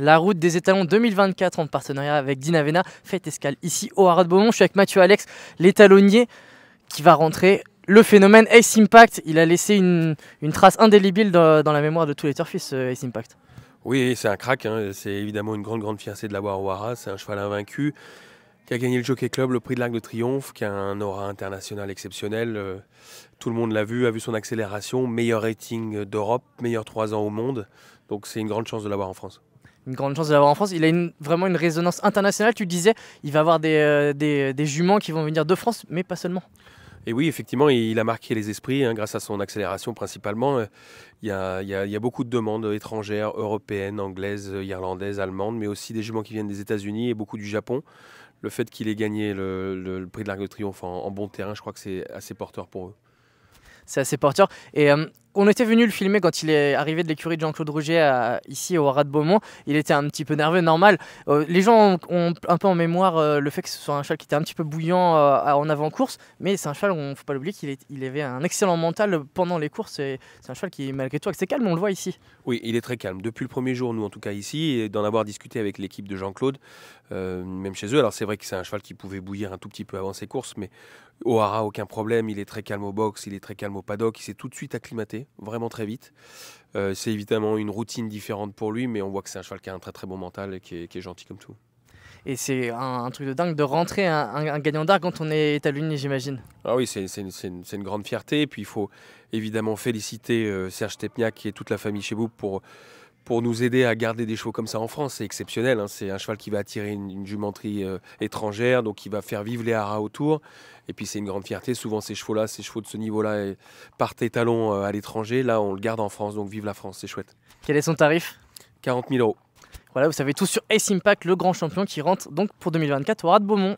La route des étalons 2024 en partenariat avec Dinavena fait escale ici au Haras de Beaumont. Je suis avec Mathieu Alex, l'étalonnier qui va rentrer. Le phénomène Ace Impact, il a laissé une, trace indélébile dans, la mémoire de tous les turfistes, euh, Ace Impact. Oui, c'est un crack, hein. c'est évidemment une grande, grande fierté de l'avoir au Haras, c'est un cheval invaincu qui a gagné le Jockey Club, le prix de l'Arc de Triomphe, qui a un aura international exceptionnel. Euh, tout le monde l'a vu, a vu son accélération, meilleur rating d'Europe, meilleur 3 ans au monde. Donc c'est une grande chance de l'avoir en France une grande chance de l'avoir en France. Il a vraiment une résonance internationale. Tu disais, il va avoir euh, des, des, juments qui vont venir de France, mais pas seulement. Et oui, effectivement, il a marqué les esprits hein, grâce à son accélération principalement. Il y, a, beaucoup de demandes étrangères, européennes, anglaises, irlandaises, allemandes, mais aussi des juments qui viennent des États-Unis et beaucoup du Japon. Le fait qu'il ait gagné le, prix de l'Arc de Triomphe en, bon terrain, je crois que c'est assez porteur pour eux c'est assez porteur. Et euh, on était venu le filmer quand il est arrivé de l'écurie de Jean-Claude Rouget ici au Hara de Beaumont. Il était un petit peu nerveux, normal. Euh, les gens ont, un peu en mémoire euh, le fait que ce soit un cheval qui était un petit peu bouillant euh, en avant-course, mais c'est un cheval, on faut pas l'oublier, qu'il il avait un excellent mental pendant les courses. c'est un cheval qui, malgré tout, C'est calme, on le voit ici. Oui, il est très calme. Depuis le premier jour, nous en tout cas ici, et d'en avoir discuté avec l'équipe de Jean-Claude, même chez eux. Alors c'est vrai que c'est un cheval qui pouvait bouillir un tout petit peu avant ses courses, mais au Hara, aucun problème. Il est très calme au box, il est très calme au paddock, il s'est tout de suite acclimaté vraiment très vite. Euh, c'est évidemment une routine différente pour lui, mais on voit que c'est un cheval qui a un très très bon mental et qui est, gentil comme tout. Et c'est un, truc de dingue de rentrer un, gagnant d'art quand on est à l'Uni, j'imagine. Ah oui, c'est une, grande fierté. Et puis il faut évidemment féliciter euh, Serge Tepniak et toute la famille chez vous pour pour nous aider à garder des chevaux comme ça en France. C'est exceptionnel. Hein. C'est un cheval qui va attirer une, jumenterie euh, étrangère, donc qui va faire vivre les haras autour. Et puis c'est une grande fierté. Souvent ces chevaux-là, ces chevaux de ce niveau-là eh, partent étalons euh, à l'étranger. Là, on le garde en France. Donc vive la France, c'est chouette. Quel est son tarif 40 000 euros. Voilà, vous savez tout sur Ace Impact, le grand champion qui rentre donc pour 2024 au Rat de Beaumont.